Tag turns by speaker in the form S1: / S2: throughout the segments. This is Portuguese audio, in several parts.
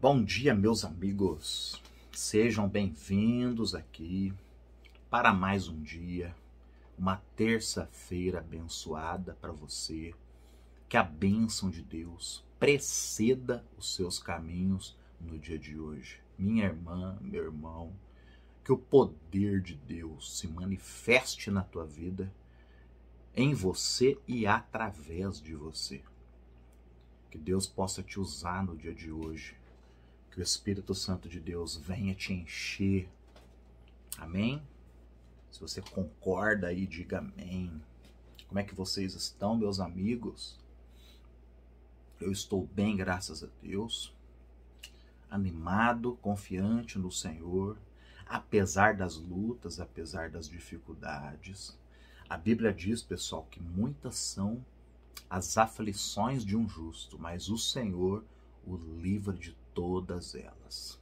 S1: Bom dia, meus amigos. Sejam bem-vindos aqui para mais um dia, uma terça-feira abençoada para você. Que a bênção de Deus preceda os seus caminhos no dia de hoje. Minha irmã, meu irmão, que o poder de Deus se manifeste na tua vida, em você e através de você. Que Deus possa te usar no dia de hoje que o Espírito Santo de Deus venha te encher. Amém? Se você concorda aí, diga amém. Como é que vocês estão, meus amigos? Eu estou bem, graças a Deus. Animado, confiante no Senhor, apesar das lutas, apesar das dificuldades. A Bíblia diz, pessoal, que muitas são as aflições de um justo, mas o Senhor o livra de todas elas,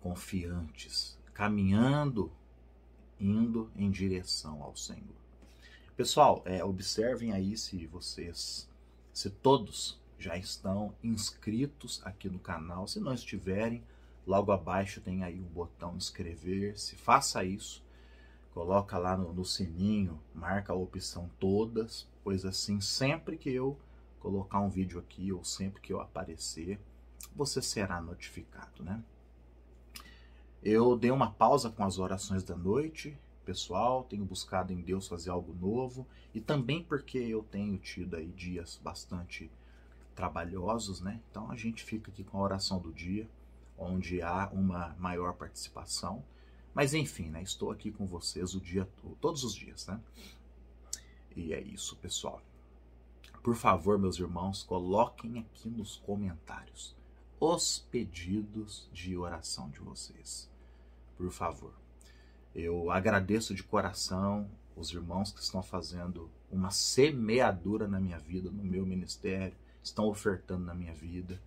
S1: confiantes, caminhando, indo em direção ao Senhor. Pessoal, é, observem aí se vocês, se todos já estão inscritos aqui no canal. Se não estiverem, logo abaixo tem aí o um botão inscrever-se. Faça isso. Coloca lá no, no, sininho, marca a opção todas, pois assim sempre que eu colocar um vídeo aqui ou sempre que eu aparecer, você será notificado, né? Eu dei uma pausa com as orações da noite, pessoal, tenho buscado em Deus fazer algo novo e também porque eu tenho tido aí dias bastante trabalhosos, né? Então a gente fica aqui com a oração do dia, onde há uma maior participação. Mas enfim, né? Estou aqui com vocês o dia todos os dias, né? E é isso, pessoal. Por favor, meus irmãos, coloquem aqui nos comentários os pedidos de oração de vocês. Por favor. Eu agradeço de coração os irmãos que estão fazendo uma semeadura na minha vida, no meu ministério, estão ofertando na minha vida.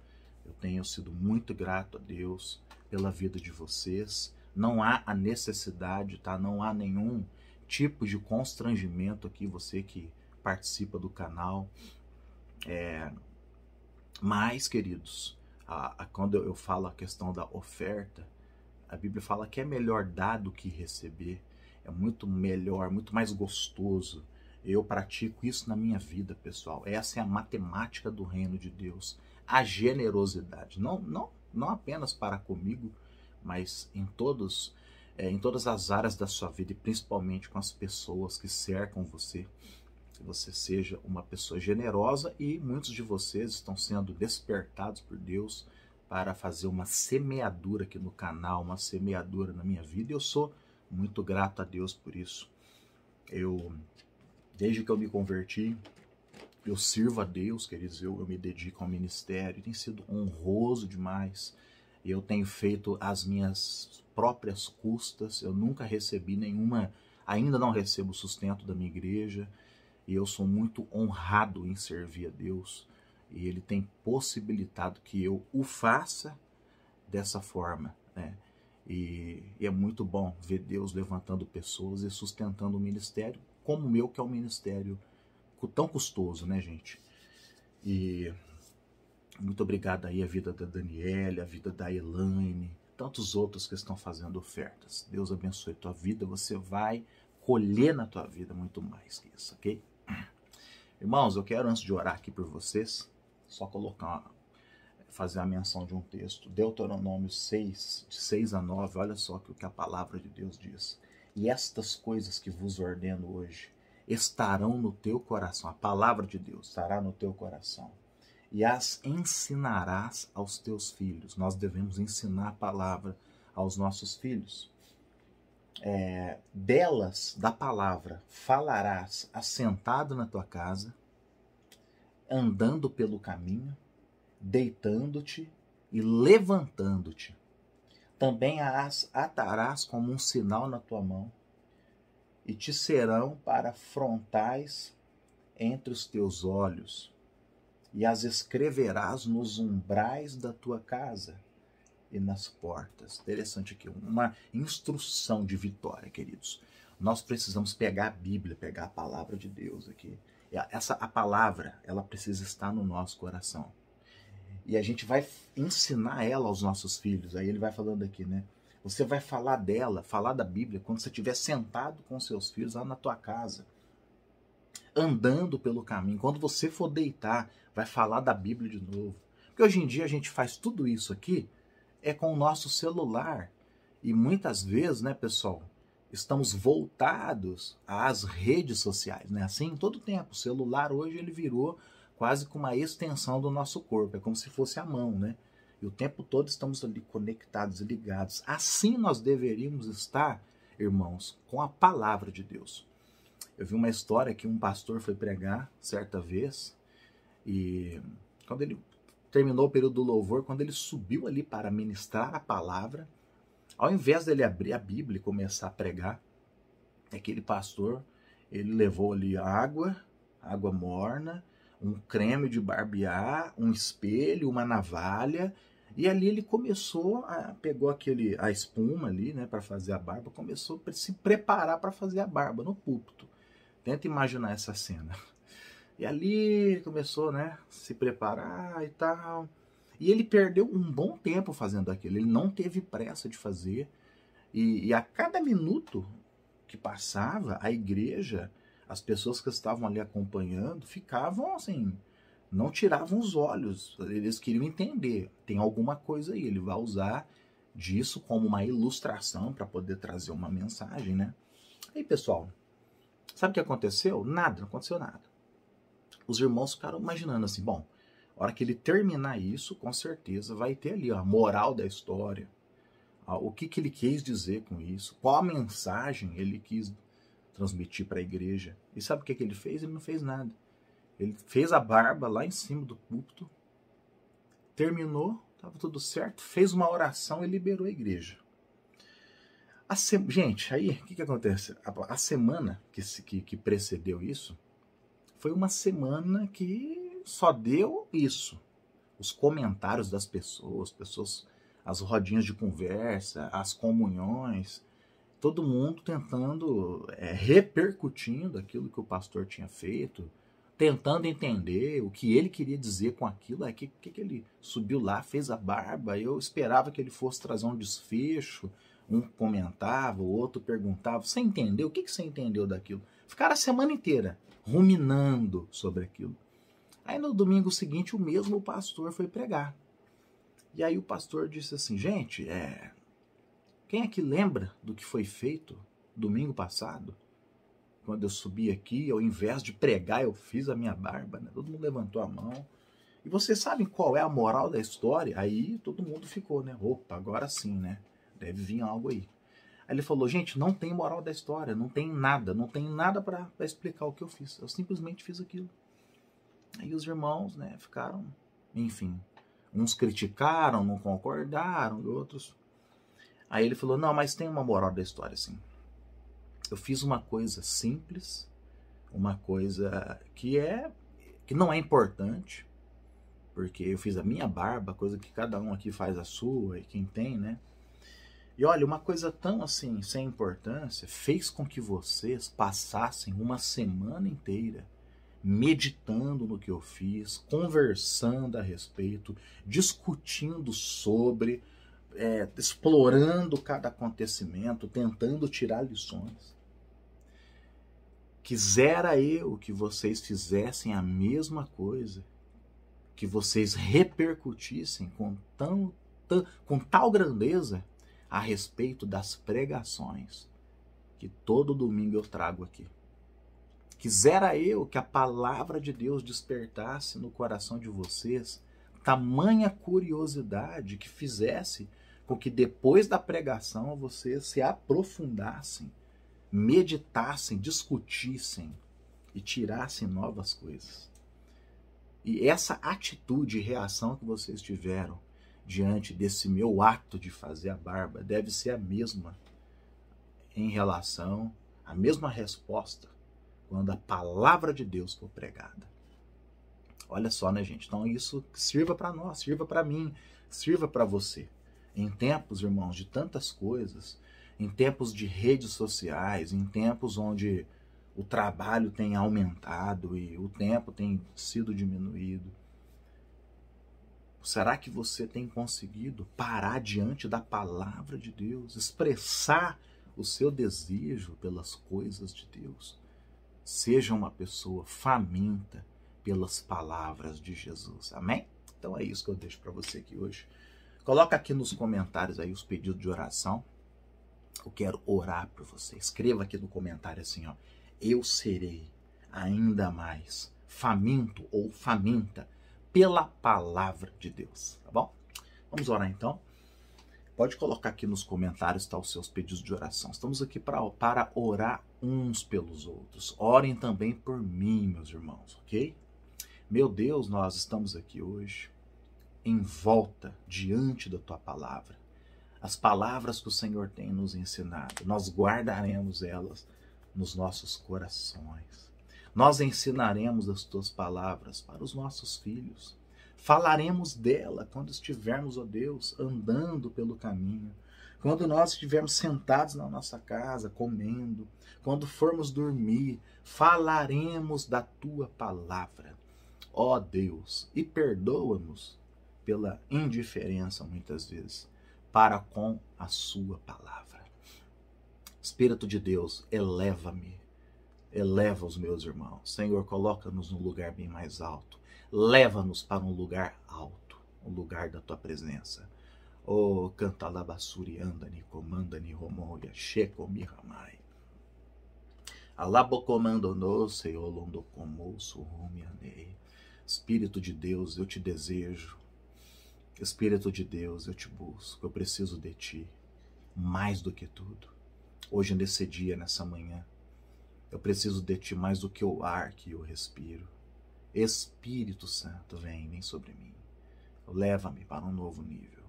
S1: Eu tenho sido muito grato a Deus pela vida de vocês. Não há a necessidade, tá? Não há nenhum tipo de constrangimento aqui, você que participa do canal. É... Mas, queridos, a, a, quando eu falo a questão da oferta, a Bíblia fala que é melhor dar do que receber, é muito melhor, muito mais gostoso. Eu pratico isso na minha vida, pessoal. Essa é a matemática do reino de Deus, a generosidade, não, não, não apenas para comigo, mas em todos, é, em todas as áreas da sua vida e principalmente com as pessoas que cercam você que você seja uma pessoa generosa e muitos de vocês estão sendo despertados por Deus para fazer uma semeadura aqui no canal, uma semeadura na minha vida. Eu sou muito grato a Deus por isso. Eu, desde que eu me converti, eu sirvo a Deus, quer dizer, eu, eu me dedico ao ministério, tem sido honroso demais. Eu tenho feito as minhas próprias custas, eu nunca recebi nenhuma, ainda não recebo sustento da minha igreja. E eu sou muito honrado em servir a Deus. E Ele tem possibilitado que eu o faça dessa forma. Né? E, e é muito bom ver Deus levantando pessoas e sustentando o ministério, como o meu, que é um ministério tão custoso, né, gente? E muito obrigado aí a vida da Daniela, a vida da Elaine, tantos outros que estão fazendo ofertas. Deus abençoe tua vida, você vai colher na tua vida muito mais que isso, ok? Irmãos, eu quero antes de orar aqui por vocês, só colocar, fazer a menção de um texto, Deuteronômio 6, de 6 a 9, olha só o que a palavra de Deus diz. E estas coisas que vos ordeno hoje estarão no teu coração, a palavra de Deus estará no teu coração, e as ensinarás aos teus filhos. Nós devemos ensinar a palavra aos nossos filhos é, delas da palavra falarás assentado na tua casa, andando pelo caminho, deitando-te e levantando-te. Também as atarás como um sinal na tua mão, e te serão para frontais entre os teus olhos, e as escreverás nos umbrais da tua casa e nas portas. Interessante aqui, uma instrução de vitória, queridos. Nós precisamos pegar a Bíblia, pegar a palavra de Deus aqui. Essa a palavra, ela precisa estar no nosso coração. E a gente vai ensinar ela aos nossos filhos. Aí ele vai falando aqui, né? Você vai falar dela, falar da Bíblia quando você estiver sentado com seus filhos lá na tua casa, andando pelo caminho. Quando você for deitar, vai falar da Bíblia de novo. Porque hoje em dia a gente faz tudo isso aqui é com o nosso celular. E muitas vezes, né, pessoal, estamos voltados às redes sociais, né? Assim, todo tempo. O celular hoje ele virou quase com uma extensão do nosso corpo, é como se fosse a mão, né? E o tempo todo estamos ali conectados e ligados. Assim nós deveríamos estar, irmãos, com a palavra de Deus. Eu vi uma história que um pastor foi pregar certa vez e quando ele terminou o período do louvor, quando ele subiu ali para ministrar a palavra, ao invés dele abrir a Bíblia e começar a pregar, aquele pastor, ele levou ali água, água morna, um creme de barbear, um espelho, uma navalha, e ali ele começou, a, pegou aquele a espuma ali, né, para fazer a barba, começou a se preparar para fazer a barba no púlpito. Tenta imaginar essa cena. E ali começou, né, se preparar e tal. E ele perdeu um bom tempo fazendo aquilo. Ele não teve pressa de fazer. E, e a cada minuto que passava, a igreja, as pessoas que estavam ali acompanhando, ficavam assim, não tiravam os olhos. Eles queriam entender. Tem alguma coisa aí. Ele vai usar disso como uma ilustração para poder trazer uma mensagem, né? Aí, pessoal, sabe o que aconteceu? Nada, não aconteceu nada os irmãos ficaram imaginando assim, bom, a hora que ele terminar isso, com certeza vai ter ali ó, a moral da história, ó, o que, que ele quis dizer com isso, qual a mensagem ele quis transmitir para a igreja. E sabe o que, que ele fez? Ele não fez nada. Ele fez a barba lá em cima do púlpito, terminou, estava tudo certo, fez uma oração e liberou a igreja. A se... Gente, aí o que, que acontece? A, semana que, se, que, que precedeu isso, foi uma semana que só deu isso. Os comentários das pessoas, pessoas, as rodinhas de conversa, as comunhões, todo mundo tentando, é, repercutindo aquilo que o pastor tinha feito, tentando entender o que ele queria dizer com aquilo. o é, que, que, que ele subiu lá, fez a barba. Eu esperava que ele fosse trazer um desfecho. Um comentava, o outro perguntava. Você entendeu? O que, que você entendeu daquilo? Ficaram a semana inteira ruminando sobre aquilo. Aí no domingo seguinte, o mesmo pastor foi pregar. E aí o pastor disse assim: gente, é... quem que lembra do que foi feito domingo passado? Quando eu subi aqui, ao invés de pregar, eu fiz a minha barba, né? todo mundo levantou a mão. E vocês sabem qual é a moral da história? Aí todo mundo ficou, né? Opa, agora sim, né? Deve vir algo aí. Aí ele falou: gente, não tem moral da história, não tem nada, não tem nada para explicar o que eu fiz. Eu simplesmente fiz aquilo. Aí os irmãos, né, ficaram, enfim, uns criticaram, não concordaram, outros. Aí ele falou: não, mas tem uma moral da história, sim. Eu fiz uma coisa simples, uma coisa que é que não é importante, porque eu fiz a minha barba, coisa que cada um aqui faz a sua e quem tem, né? E olha, uma coisa tão assim, sem importância, fez com que vocês passassem uma semana inteira meditando no que eu fiz, conversando a respeito, discutindo sobre, é, explorando cada acontecimento, tentando tirar lições. Quisera eu que vocês fizessem a mesma coisa, que vocês repercutissem com, tão, tão com tal grandeza a respeito das pregações que todo domingo eu trago aqui. Quisera eu que a palavra de Deus despertasse no coração de vocês tamanha curiosidade que fizesse com que depois da pregação vocês se aprofundassem, meditassem, discutissem e tirassem novas coisas. E essa atitude e reação que vocês tiveram diante desse meu ato de fazer a barba deve ser a mesma em relação, a mesma resposta quando a palavra de Deus for pregada. Olha só, né, gente? Então isso sirva para nós, sirva para mim, sirva para você. Em tempos, irmãos, de tantas coisas, em tempos de redes sociais, em tempos onde o trabalho tem aumentado e o tempo tem sido diminuído, Será que você tem conseguido parar diante da palavra de Deus, expressar o seu desejo pelas coisas de Deus? Seja uma pessoa faminta pelas palavras de Jesus. Amém? Então é isso que eu deixo para você aqui hoje. Coloca aqui nos comentários aí os pedidos de oração. Eu quero orar por você. Escreva aqui no comentário assim, ó: Eu serei ainda mais faminto ou faminta pela palavra de Deus, tá bom? Vamos orar então. Pode colocar aqui nos comentários tá, os seus pedidos de oração. Estamos aqui pra, para orar uns pelos outros. Orem também por mim, meus irmãos, ok? Meu Deus, nós estamos aqui hoje em volta diante da tua palavra. As palavras que o Senhor tem nos ensinado, nós guardaremos elas nos nossos corações nós ensinaremos as tuas palavras para os nossos filhos. Falaremos dela quando estivermos, ó Deus, andando pelo caminho, quando nós estivermos sentados na nossa casa, comendo, quando formos dormir, falaremos da tua palavra. Ó Deus, e perdoa-nos pela indiferença muitas vezes para com a sua palavra. Espírito de Deus, eleva-me Eleva os meus irmãos. Senhor, coloca-nos num lugar bem mais alto. Leva-nos para um lugar alto, um lugar da tua presença. Oh, cantalabasuri andani, comandani romolia, mi ramai. no, Senhor, londocomoço, rumianei. Espírito de Deus, eu te desejo. Espírito de Deus, eu te busco. Eu preciso de ti mais do que tudo. Hoje, nesse dia, nessa manhã, eu preciso de ti mais do que o ar que eu respiro. Espírito Santo, vem, vem sobre mim. Leva-me para um novo nível.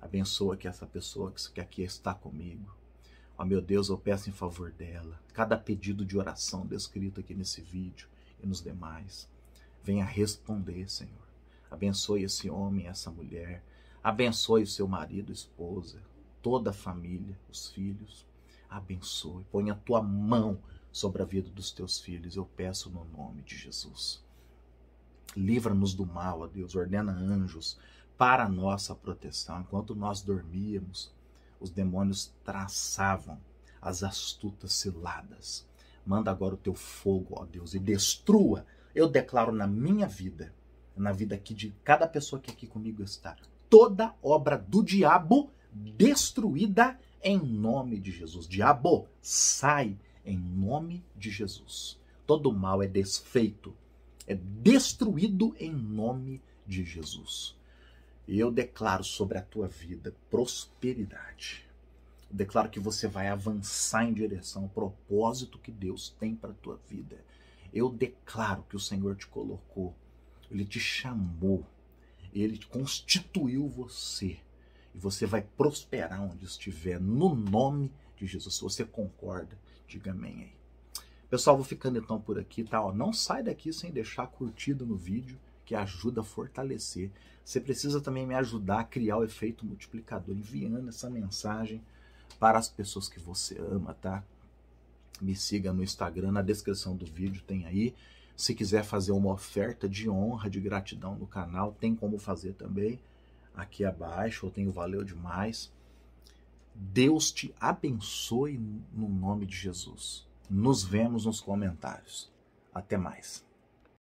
S1: Abençoa que essa pessoa que aqui está comigo. Ó meu Deus, eu peço em favor dela. Cada pedido de oração descrito aqui nesse vídeo e nos demais. Venha responder, Senhor. Abençoe esse homem, essa mulher. Abençoe o seu marido, esposa, toda a família, os filhos. Abençoe. Põe a tua mão sobre a vida dos teus filhos. Eu peço no nome de Jesus. Livra-nos do mal, ó Deus. Ordena anjos para a nossa proteção. Enquanto nós dormíamos, os demônios traçavam as astutas ciladas. Manda agora o teu fogo, ó Deus, e destrua. Eu declaro na minha vida, na vida aqui de cada pessoa que aqui comigo está, toda obra do diabo destruída em nome de Jesus. Diabo, sai em nome de Jesus. Todo mal é desfeito, é destruído em nome de Jesus. eu declaro sobre a tua vida prosperidade. Eu declaro que você vai avançar em direção ao propósito que Deus tem para a tua vida. Eu declaro que o Senhor te colocou, ele te chamou, ele constituiu você e você vai prosperar onde estiver, no nome de Jesus. Se você concorda, Diga amém aí. Pessoal, vou ficando então por aqui, tá? Ó, não sai daqui sem deixar curtido no vídeo, que ajuda a fortalecer. Você precisa também me ajudar a criar o efeito multiplicador, enviando essa mensagem para as pessoas que você ama, tá? Me siga no Instagram, na descrição do vídeo tem aí. Se quiser fazer uma oferta de honra, de gratidão no canal, tem como fazer também aqui abaixo, ou tem o Valeu Demais. Deus te abençoe no nome de Jesus. Nos vemos nos comentários. Até mais.